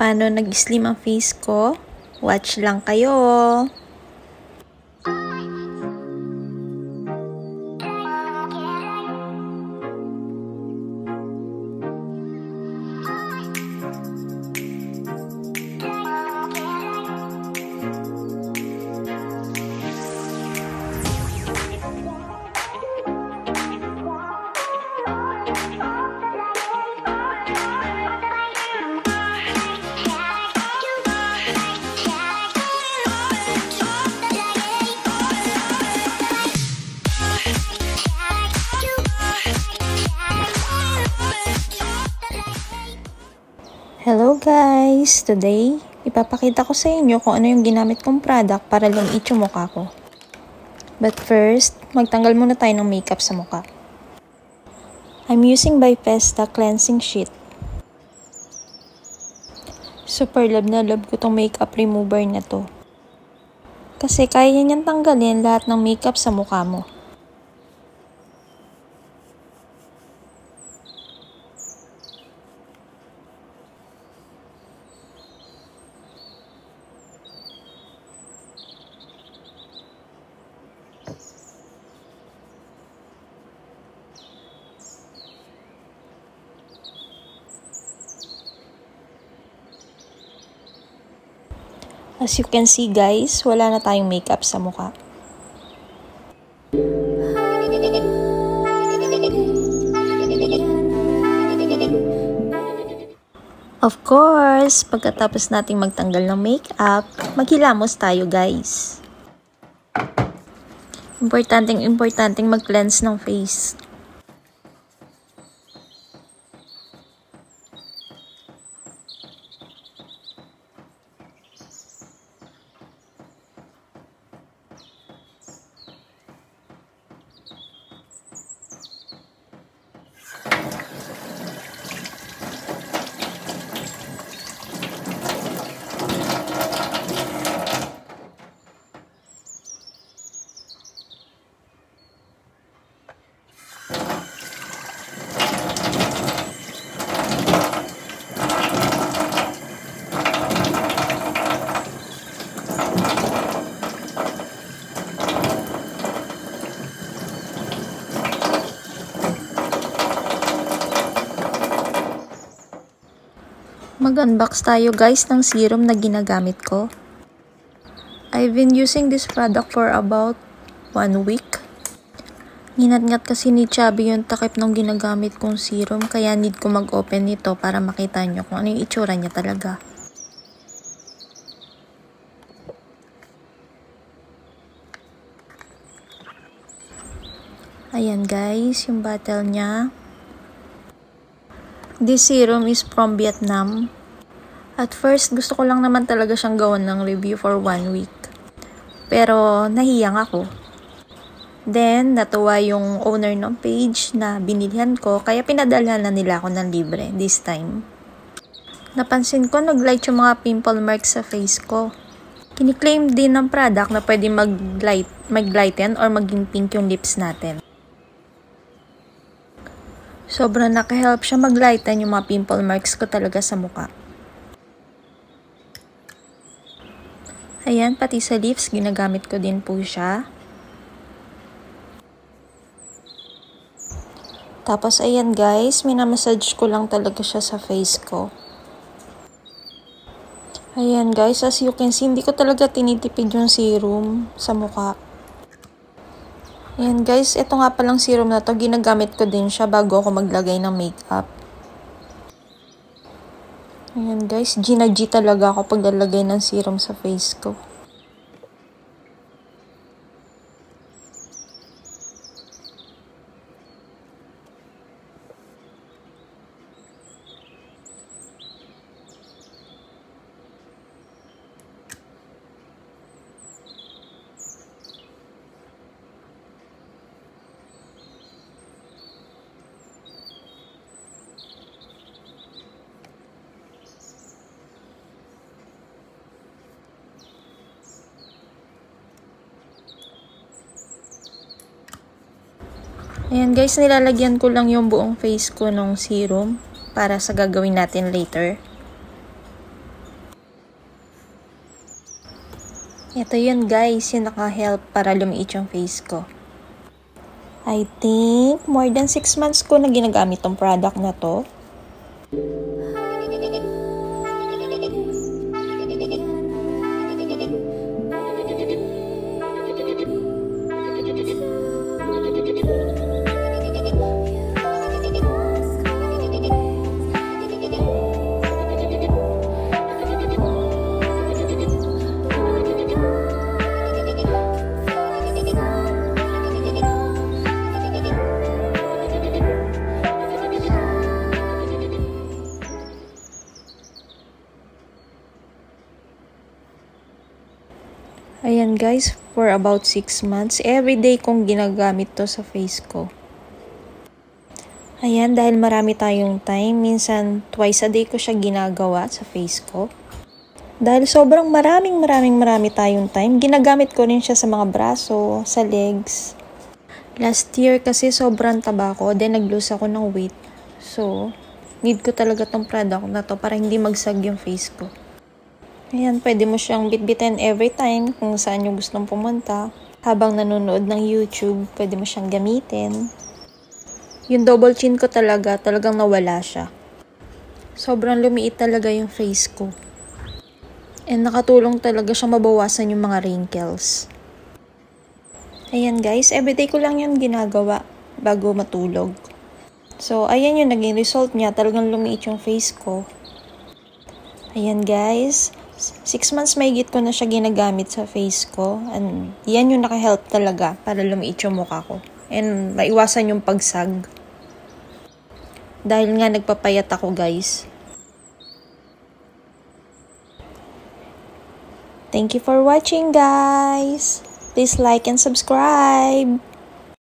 paano nag-slim ang face ko. Watch lang kayo! guys! Today, ipapakita ko sa inyo kung ano yung ginamit kong product para lumiit yung mukha ko. But first, magtanggal muna tayo ng makeup sa mukha. I'm using by Pesta Cleansing Sheet. Super love na love ko tong makeup remover na to. Kasi kaya niyan tanggalin lahat ng makeup sa mukha mo. As you can see guys, wala na tayong makeup sa mukha. Of course, pagkatapos nating magtanggal ng makeup, maghilamos tayo guys. Importanteng importanteng mag-cleanse ng face. Mag-unbox tayo guys ng serum na ginagamit ko. I've been using this product for about one week. Ninatngat kasi ni Chubby yung takip ng ginagamit kong serum kaya need ko mag-open nito para makita nyo kung ano yung itsura niya talaga. Ayan guys, yung bottle niya. This serum is from Vietnam. At first, gusto ko lang naman talaga siyang gawin ng review for one week. Pero, nahiyang ako. Then, natuwa yung owner ng page na binilihan ko, kaya pinadalhan na nila ako ng libre this time. Napansin ko nag-light yung mga pimple marks sa face ko. Kiniklaim din ng product na pwede mag-light, mag or maging pink yung lips natin. Sobrang nakahelp siya maglighten yung mga pimple marks ko talaga sa mukha. Ayan, pati sa lips, ginagamit ko din po siya. Tapos, ayan guys, minamassage ko lang talaga siya sa face ko. Ayan guys, as you can see, hindi ko talaga tinitipid yung serum sa mukha. Ayan guys, ito nga palang serum na to, ginagamit ko din siya bago ako maglagay ng makeup. Ayan guys, Gina G talaga ako paglalagay ng serum sa face ko. Ayan guys, nilalagyan ko lang yung buong face ko ng serum para sa gagawin natin later. Ito yun guys, yung naka-help para lumiit yung face ko. I think more than 6 months ko na ginagamit tong product na to. Ayan guys, for about 6 months, everyday kong ginagamit to sa face ko. Ayan, dahil marami tayong time, minsan twice a day ko siya ginagawa sa face ko. Dahil sobrang maraming maraming marami tayong time, ginagamit ko rin siya sa mga braso, sa legs. Last year kasi sobrang taba ko, then nag-lose ako ng weight. So, need ko talaga tong product na to para hindi magsag yung face ko. Ayan, pwede mo siyang bitbitin every time kung saan yung gustong pumunta. Habang nanonood ng YouTube, pwede mo siyang gamitin. Yung double chin ko talaga, talagang nawala siya. Sobrang lumiit talaga yung face ko. And nakatulong talaga siya mabawasan yung mga wrinkles. Ayan guys, everyday ko lang yun ginagawa bago matulog. So, ayan yung naging result niya. Talagang lumiit yung face ko. Ayan guys, Six months may git ko na siya ginagamit sa face ko. And yan yung nakahelp talaga para lumiit yung mukha ko. And maiwasan yung pagsag. Dahil nga nagpapayat ako guys. Thank you for watching guys. Please like and subscribe.